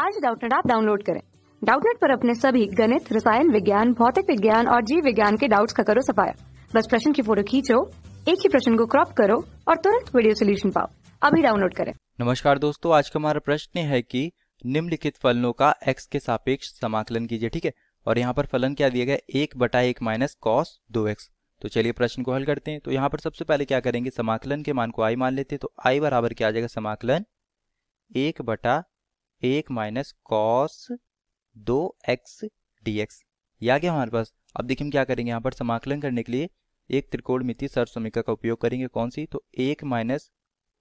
आज डाउटनेट आप डाउनलोड करें डाउटनेट पर अपने सभी गणित रसायन विज्ञान भौतिक विज्ञान और जीव विज्ञान के डाउट्स का करो सफाया बस प्रश्न की फोटो खींचो एक ही प्रश्न को क्रॉप करो और तुरंत वीडियो सोल्यूशन पाओ अभी डाउनलोड करें नमस्कार दोस्तों आज का हमारा प्रश्न है की निम्नलिखित फलनों का एक्स के सापेक्ष समाकलन कीजिए ठीक है और यहाँ पर फलन क्या दिया गया एक बटा एक माइनस कॉस दो एक्स तो चलिए प्रश्न को हल करते हैं तो यहाँ पर सबसे पहले क्या करेंगे समाकलन के मान को आई मान लेते हैं तो आई बराबर क्या आ जाएगा समाकलन एक बटा एक माइनस कॉस दो एक्स डी एक्स ये आ गया हमारे पास अब देखिए हम क्या करेंगे यहाँ पर समाकलन करने के लिए एक त्रिकोणमिति सर समीका का उपयोग करेंगे कौन सी तो एक माइनस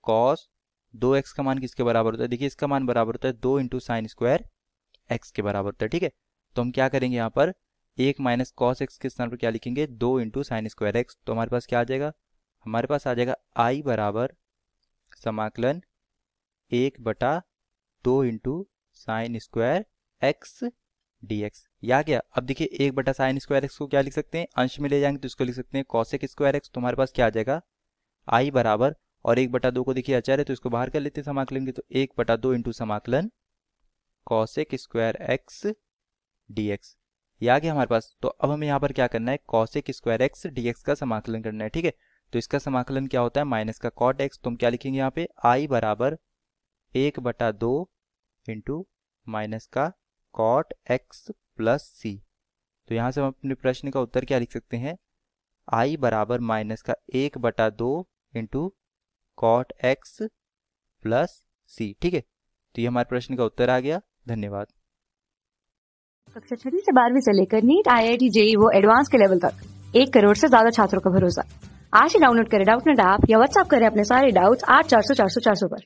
कॉस दो एक्स का मान किसके बराबर होता है देखिए इसका मान बराबर होता है दो इंटू साइन स्क्वायर एक्स के बराबर होता है ठीक है तो हम क्या करेंगे यहाँ पर एक माइनस कॉस एक्स के स्थान पर क्या लिखेंगे दो इंटू साइन स्क्वायर एक्स तो हमारे पास क्या आ जाएगा हमारे पास आ जाएगा आई बराबर समाकलन एक बटा दो into sine square x d x या गया अब देखिए एक बटा साइन स्क्वायर एक्स को क्या लिख सकते हैं अंश में ले जाएंगे तो इसको लिख सकते हैं कौशिक स्क्वायर एक्स तो हमारे पास क्या आ जाएगा आई बराबर और एक बटा दो को देखिए अचार है तो इसको बाहर कर लेते हैं समाकलन के तो एक बटा दो इंटू समाकलन cosec square x d x ये आ गया हमारे पास तो अब हमें यहाँ पर क्या करना है cosec square x d x का समाकलन करना है ठीक है तो इसका समाकलन क्या होता है माइनस का कॉट एक्स तो हम क्या लिखेंगे यहाँ पे आई बराबर एक बटा दो इंटू माइनस का कॉट एक्स प्लस सी तो यहाँ से हम अपने प्रश्न का उत्तर क्या लिख सकते हैं आई बराबर माइनस का एक बटा दो into cot x plus c ठीक है तो ये हमारे प्रश्न का उत्तर आ गया धन्यवाद कक्षा छठी से बारहवीं से लेकर NEET I I T JEE वो एडवांस के लेवल तक एक करोड़ से ज्यादा छात्रों का भरोसा आज ही डाउनलोड करें डाउट नेट ऐप या व्हाट्सएप करें अपने सारे डाउट्स आठ चार सौ चार सौ चार सौ पर